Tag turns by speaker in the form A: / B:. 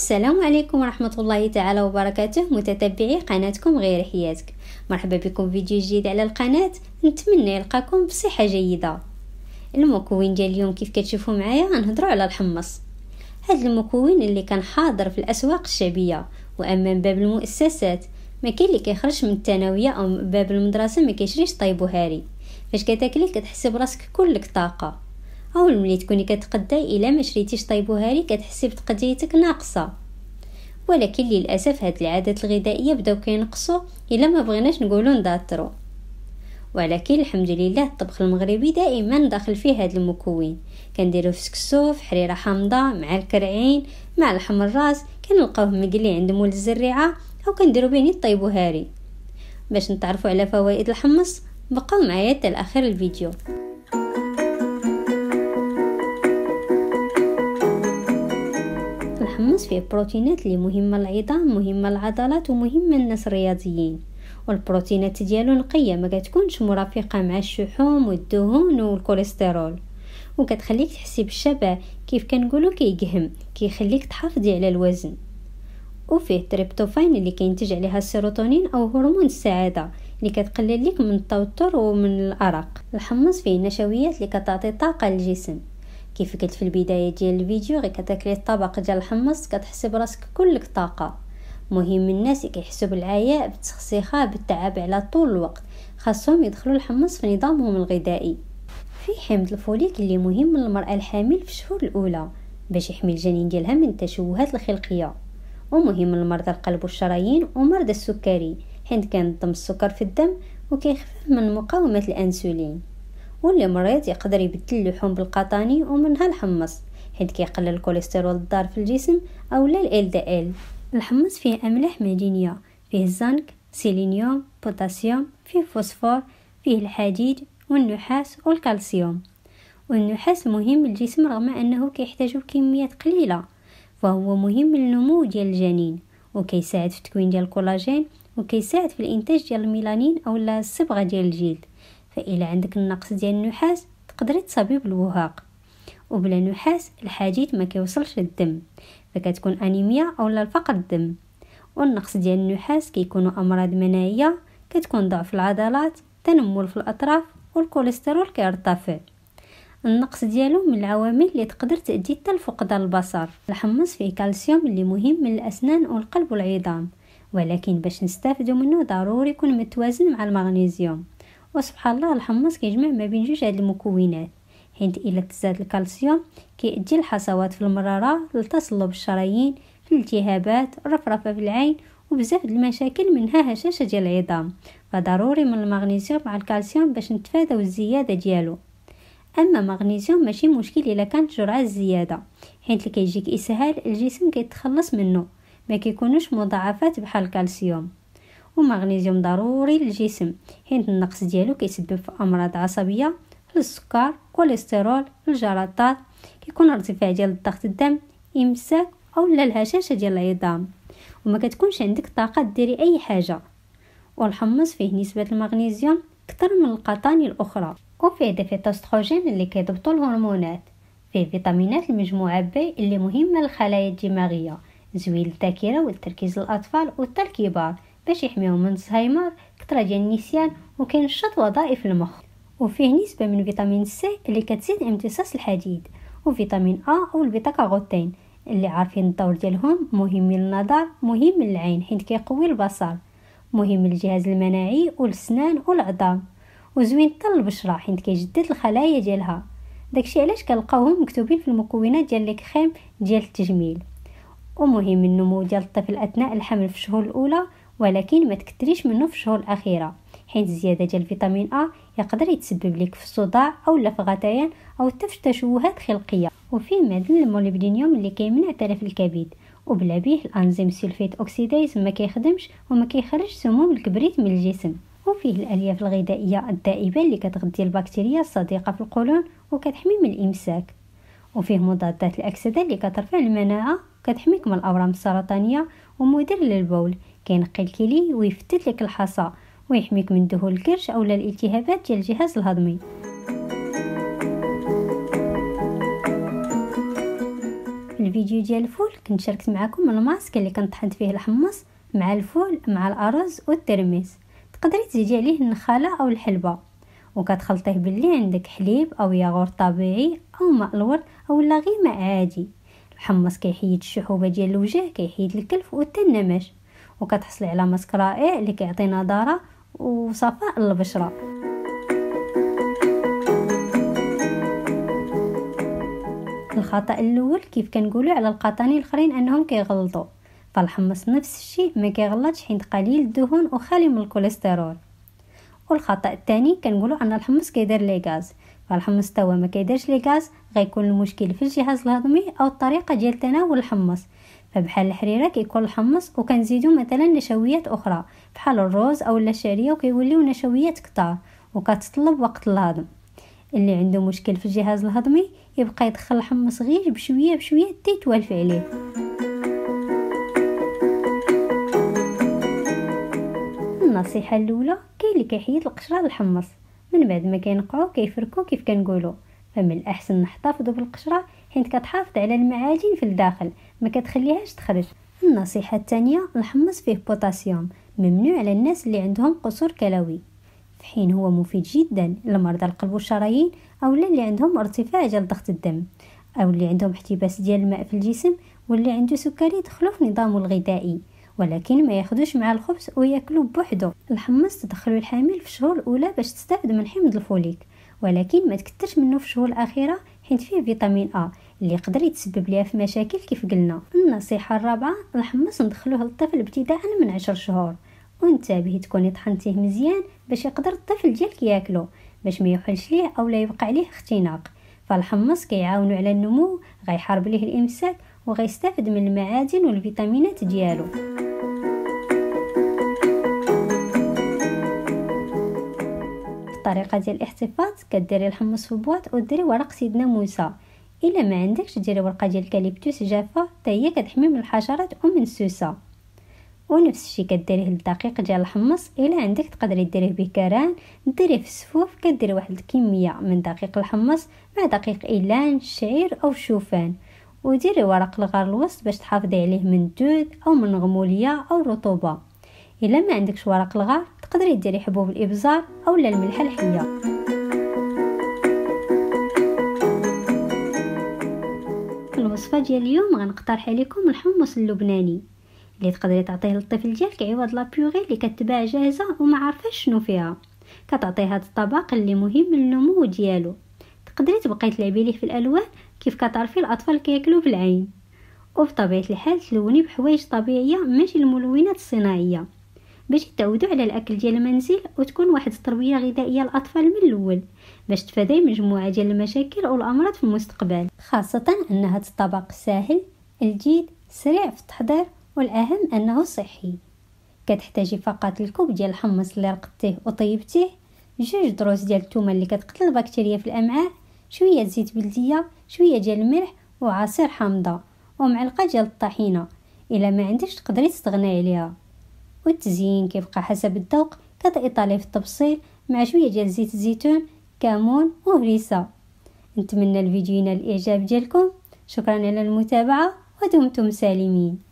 A: السلام عليكم ورحمة الله تعالى وبركاته متتبعي قناتكم غير حياتك مرحبا بكم في فيديو جديد على القناة نتمنى يلقاكم بصحة جيدة المكون ديال اليوم كيف كتشوفوا معايا غنهضروا على الحمص هذا المكون اللي كان حاضر في الأسواق الشعبية وأمام باب المؤسسات ما كاين اللي كيخرج من الثانوية أو باب المدرسة ما كيشريش طيب وهاري فاش كتاكلي كتحسي براسك كلك طاقة اول ملي تكوني كتقداي الا ما شريتيش طيبوها لي كتحسي بتقديتك ناقصه ولكن للاسف هاد العادات الغذائيه بداو كينقصوا الا ما بغيناش نقولوا نضاطروا ولكن الحمد لله الطبخ المغربي دائما داخل فيه هاد المكون كنديرو في سكسو في حريره حامضه مع الكرعين مع لحم الراس كنلقاوه مقلي عند مول الزريعه او كنديرو بيه طيبو هاري باش نتعرفوا على فوائد الحمص بقاو معايا حتى الفيديو الناس فيه بروتينات اللي مهمة للعظام مهمة للعضلات ومهمة للناس الرياضيين والبروتينات ديالو نقية ما كتكونش مرافقة مع الشحوم والدهون والكوليسترول وكتخليك تحسي بالشبع كيف كنقولو كيقهم كيخليك تحافظي على الوزن وفيه تريبتوفين اللي كينتج عليها السيروتونين او هرمون السعاده اللي كتقلل لك من التوتر ومن الارق الحمص فيه نشويات اللي كتعطي طاقه للجسم كيف قلت في البدايه ديال الفيديو غير كتاكلي الطبق ديال الحمص كتحسي براسك كلك طاقه مهم الناس كيحسوا بالعياء بالتخسيخه بالتعب على طول الوقت خاصهم يدخلوا الحمص في نظامهم الغذائي في حمض الفوليك اللي مهم للمراه الحامل في الشهور الاولى باش يحمي الجنين ديالها من التشوهات الخلقيه ومهم لمرضى القلب والشرايين ومرضى السكري حيت كينظم السكر في الدم وكيخفف من مقاومه الانسولين واللي مريض يقدر يبدل اللحوم بالقطاني ومنها الحمص حيث كيقلل الكوليسترول الضار في الجسم او لا ال دي الحمص فيه املاح معدنيه فيه الزنك سيلينيوم بوتاسيوم فيه فوسفور فيه الحديد والنحاس والكالسيوم والنحاس مهم للجسم رغم انه كيحتاج كميات قليله فهو مهم للنمو ديال الجنين وكيساعد في التكوين ديال الكولاجين وكيساعد في الانتاج ديال الميلانين او الصبغه ديال الجلد فإلا عندك النقص ديال النحاس تقدري تصابي بالوهاق وبلا نحاس الحديد ما كيوصلش للدم فكتكون انيميا اولا الفقر الدم والنقص ديال النحاس كيكونوا امراض مناعيه كتكون ضعف العضلات تنمل في الاطراف والكوليسترول كيرتفع النقص ديالو من العوامل اللي تقدر تؤدي حتى لفقدان البصر الحمص فيه كالسيوم اللي مهم من الاسنان والقلب والعظام ولكن باش نستافدو منه ضروري يكون متوازن مع المغنيسيوم وسبحان الله الحمص كيجمع ما بين جوج هاد المكونات حيت الا تزاد الكالسيوم كيؤدي الحصوات في المراره لتصلب الشرايين في الالتهابات رفرفه في العين وبزاف ديال المشاكل منها هشاشه ديال العظام فضروري من المغنيسيوم مع الكالسيوم باش نتفاداو الزياده ديالو اما مغنيسيوم ماشي مشكل الا كانت جرعه زياده حيت اللي كيجيك اسهال الجسم كيتخلص منه ما كيكونوش مضاعفات بحال الكالسيوم ومغنيزيوم ضروري للجسم حيت النقص ديالو كيسبب في امراض عصبيه السكر كوليسترول الجلطات كيكون ارتفاع ديال الضغط الدم امساك او لا الهشاشه ديال العظام وما كتكونش عندك طاقه ديري اي حاجه والحمص فيه نسبه المغنيزيوم اكثر من القطاني الاخرى وفيه دي تستروجين اللي كيضبطوا الهرمونات فيه فيتامينات المجموعه بي اللي مهمه للخلايا الدماغيه زويل الذاكره والتركيز للاطفال وحتى الكبار باش يحميهم من الزهايمر كثرة ديال النسيان وكينشط وظائف المخ وفيه نسبة من فيتامين سي اللي كتزيد امتصاص الحديد وفيتامين ا والبيتا كاروتين اللي عارفين الدور ديالهم مهم للنظر مهم للعين حيت كيقوي البصر مهم للجهاز المناعي والسنان والعظام وزوين حتى البشره حيت كيجدد الخلايا ديالها داكشي علاش كنلقاوهم مكتوبين في المكونات ديال الكريم ديال التجميل ومهم النمو ديال الطفل اثناء الحمل في الشهور الاولى ولكن ما تكتريش منه في الشهور الاخيره حيت الزياده ديال فيتامين ا يقدر يتسبب لك في الصداع او لا في غثيان او حتى تشوهات خلقيه وفيه معدن الموليبدينيوم اللي كيمنع تلف الكبد وبلا بيه الانزيم سلفيت اوكسيدايز ما كيخدمش وما كيخرج سموم الكبريت من الجسم وفيه الالياف الغذائيه الدائبه اللي كتغذي البكتيريا الصديقه في القولون وكتحمي من الامساك وفيه مضادات الاكسده اللي كترفع المناعه كتحميك من الاورام السرطانيه ومدير للبول كينقي الكلي ويفتت لك الحصى ويحميك من دهون الكرش اولا الالتهابات ديال الجهاز الهضمي الفيديو ديال الفول كنت شاركت معكم الماسك اللي طحنت فيه الحمص مع الفول مع الارز والترميس تقدري تزيدي عليه النخاله او الحلبه وكتخلطيه باللي عندك حليب او ياغورت طبيعي او ماء الورد او غير ماء عادي الحمص كيحيد الشحوبه ديال الوجه كيحيد الكلف والتنمش وكتحصلي على ماسك رائع اللي كيعطي نضاره وصفاء للبشره الخطا الاول كيف كنقولوا على القطاني الاخرين انهم كيغلطوا فالحمص نفس الشيء ما كيغلطش حيت قليل الدهون وخالي من الكوليسترول والخطا الثاني كنقولوا ان الحمص كيدير لي غاز فالحمص توا ما كيديرش لي غاز غيكون المشكل في الجهاز الهضمي او الطريقه ديال تناول الحمص فبحال الحريره كيكون الحمص وكنزيدو مثلا نشويات اخرى بحال الروز او الشعريه وكيوليو نشويات كتار وكتطلب وقت الهضم اللي عنده مشكل في الجهاز الهضمي يبقى يدخل الحمص غير بشويه بشويه حتى يتوالف عليه النصيحه الاولى كاين اللي كيحيد القشره الحمص من بعد ما كينقعو كيفركو كيف كنقولو فمن الاحسن نحتفظوا بالقشره حيت كتحافظ على المعادن في الداخل ما كتخليهاش تخرج النصيحه الثانيه نحمص فيه بوتاسيوم ممنوع على الناس اللي عندهم قصور كلوي في حين هو مفيد جدا لمرضى القلب والشرايين او اللي عندهم ارتفاع ديال ضغط الدم او اللي عندهم احتباس ديال الماء في الجسم واللي عنده سكري دخلوا في نظامه الغذائي ولكن ما ياخذوش مع الخبز وياكلوا بوحدو الحمص تدخلوا الحامل في الشهور الاولى باش تستافد من حمض الفوليك ولكن ما تكترش منه في الشهور الاخيره حيت فيه فيتامين ا اللي يقدر يتسبب ليها في مشاكل كيف قلنا النصيحه الرابعه الحمص ندخلوه للطفل ابتداء من عشر شهور وانتبهي تكوني طحنتيه مزيان باش يقدر الطفل ديالك ياكلو باش ما يوحلش ليه او لا يوقع ليه اختناق فالحمص كيعاونو على النمو غيحارب ليه الامساك وغيستافد من المعادن والفيتامينات ديالو الطريقه ديال الاحتفاظ كديري الحمص في بواط وديري ورق سيدنا موسى الا ما عندكش ديري ورقه ديال الكاليبتوس جافه حتى هي كتحمي من الحشرات ومن السوسه ونفس الشيء كديريه للدقيق ديال الحمص الا عندك تقدري ديريه بكران ديريه في السفوف كديري واحد الكميه من دقيق الحمص مع دقيق ايلان شعير او شوفان وديري ورق الغار الوسط باش تحافظي عليه من الدود او من الغموليه او الرطوبه الا ما عندكش ورق الغار تقدري ديري حبوب الابزار اولا الملحه الحيه الوصفه ديال اليوم غنقترح عليكم الحمص اللبناني اللي تقدري تعطيه للطفل ديالك عوض لا بيوغي اللي كتباع جاهزه وما عارفاش شنو فيها كتعطي هذا الطبق اللي مهم للنمو ديالو تقدري تبقاي تلعبي ليه في الالوان كيف كتعرفي الاطفال كياكلوا بالعين وبطبيعه الحال تلوني بحوايج طبيعيه ماشي الملونات الصناعيه باش يتعودوا على الاكل ديال المنزل وتكون واحد التربيه غذائيه للاطفال من الاول باش تفادي مجموعه ديال المشاكل والامراض في المستقبل خاصه ان هذا الطبق ساهل الجيد سريع في التحضير والاهم انه صحي كتحتاجي فقط الكوب ديال الحمص اللي رقدتيه وطيبتيه جوج دروس ديال الثومه اللي كتقتل البكتيريا في الامعاء شويه زيت بلديه شويه ديال الملح وعصير حامضه ومعلقه ديال الطحينه الا ما عندكش تقدري تستغني عليها والتزيين كيبقى حسب الذوق كاد ايطالي في التبصيل مع شويه ديال زيت الزيتون كمون وهريسه نتمنى الفيديو ينال الاعجاب ديالكم شكرا على المتابعه ودمتم سالمين